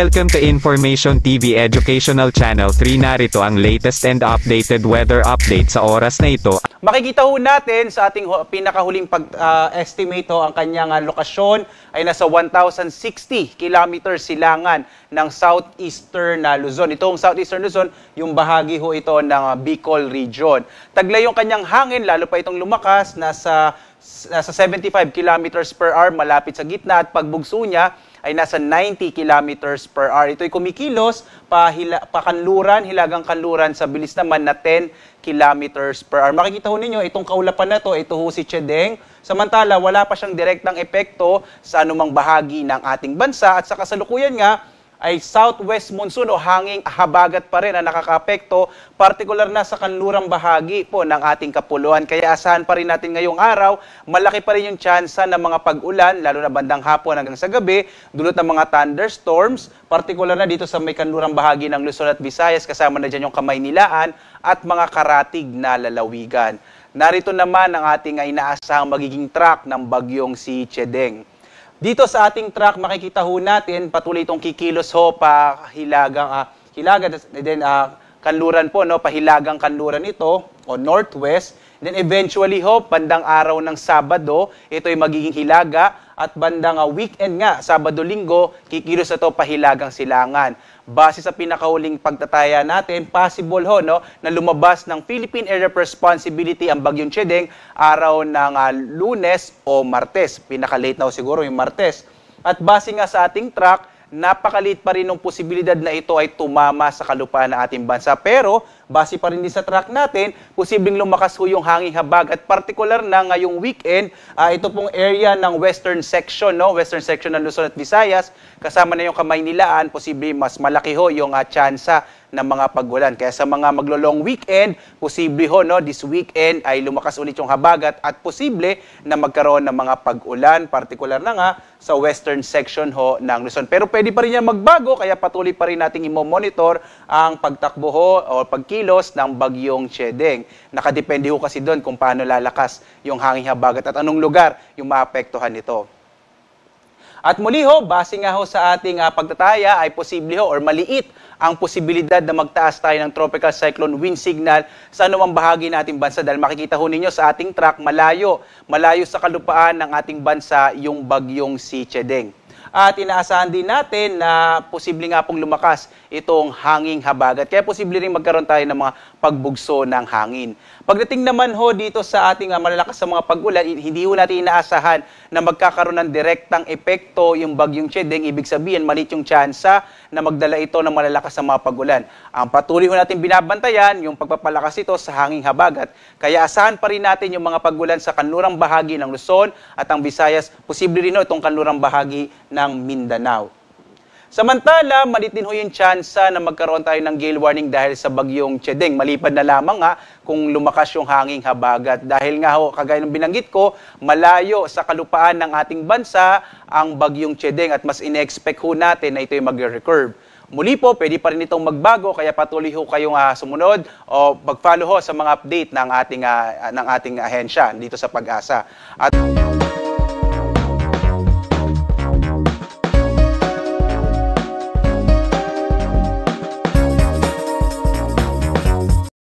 Welcome to Information TV Educational Channel 3 narito ang latest and updated weather update sa oras na ito. Makikita ho natin sa ating pinakahuling pag-estimate ah, uh, ho ang kanyang uh, lokasyon ay nasa 1,060 km silangan ng southeastern na ah, Luzon. Itong southeastern Luzon, yung bahagi ho ito ng uh, Bicol Region. Taglay yung kanyang hangin, lalo pa itong lumakas, nasa, nasa 75 km per hour malapit sa gitna at pagbugso niya, ay nasa 90 kilometers per hour. Ito ay kumikilos pa, hila, pa kanluran, hilagang kanluran sa bilis naman na 10 kilometers per hour. Makikita ho ninyo, itong kaulapan na to, ito ho si Chedeng. Samantala, wala pa siyang direktang epekto sa anumang bahagi ng ating bansa at sa kasalukuyan nga, ay southwest monsoon o hanging habagat pa rin ang nakakapekto, particular na sa kanlurang bahagi po ng ating kapuluan. Kaya asahan pa rin natin ngayong araw, malaki pa rin yung tsansa ng mga pag-ulan, lalo na bandang hapon hanggang sa gabi, dulot ng mga thunderstorms, particular na dito sa may kanlurang bahagi ng Luzon at Visayas, kasama na dyan yung Kamaynilaan at mga karatig na lalawigan. Narito naman ang ating inaasahang magiging track ng bagyong si Chedeng. Dito sa ating track, makikita ho natin, patuloy itong kikilos ho, pahilagang, uh, hilaga, then ah, kanluran po, no? pahilagang kanluran ito, o northwest. Then eventually ho, bandang araw ng Sabado, ito ay magiging hilaga at bandang ah, weekend nga, Sabado-Linggo, kikilos na to pahilagang silangan. Base sa pinakahuling pagtataya natin, possible ho no, na lumabas ng Philippine Area Responsibility ang Bagyong Chedeng araw ng uh, lunes o martes. Pinaka-late na ho siguro yung martes. At base nga sa ating track, napakalit pa rin ng posibilidad na ito ay tumama sa kalupaan ng ating bansa. Pero base pa rin din sa track natin, posibleng lumakas ho yung hangin habag. At particular na ngayong weekend, uh, ito pong area ng western section, no? western section ng Luzon at Visayas, kasama na yung Kamaynilaan, posibleng mas malaki ho yung uh, tsansa ng mga pagulan. Kaya sa mga maglo-long weekend, posible ho no, this weekend ay lumakas ulit yung habagat at posible na magkaroon ng mga pag-ulan, particular na nga sa western section ho ng Luzon. Pero pwede pa rin yan magbago, kaya patuloy pa rin nating imo monitor ang pagtakbo ho o pagkilos kilos ng bagyong Chedeng. Nakadepende ho kasi doon kung paano lalakas yung hangin habagat at anong lugar yung maapektuhan nito. At muli ho, base nga ho sa ating uh, pagtataya ay posible ho or maliit ang posibilidad na magtaas tayo ng tropical cyclone wind signal sa anumang bahagi ng ating bansa dahil makikita ho ninyo sa ating track malayo, malayo sa kalupaan ng ating bansa yung bagyong si Chedeng at inaasahan din natin na posible nga pong lumakas itong hanging habagat. Kaya posible rin magkaroon tayo ng mga pagbugso ng hangin. Pagdating naman ho dito sa ating ah, malalakas sa mga pag-ulan, hindi ho natin inaasahan na magkakaroon ng direktang epekto yung bagyong cheding. Ibig sabihin, malit yung tsansa na magdala ito ng malalakas sa mga pag-ulan. Ang patuloy ho natin binabantayan yung pagpapalakas ito sa hanging habagat. Kaya asahan pa rin natin yung mga pag-ulan sa kanlurang bahagi ng Luzon at ang Visayas. Posible rin ho itong kanlurang bahagi na ng Mindanao. Samantala, malit ho yung tsansa na magkaroon tayo ng gale warning dahil sa bagyong Chedeng. Malipad na lamang ha kung lumakas yung hanging habagat. Dahil nga ho, kagaya ng binanggit ko, malayo sa kalupaan ng ating bansa ang bagyong Chedeng at mas ine-expect ho natin na ito yung mag-recurve. Muli po, pwede pa rin itong magbago kaya patuloy ho kayong uh, sumunod o pag-follow ho sa mga update ng ating uh, ng ating ahensya dito sa pag-asa. At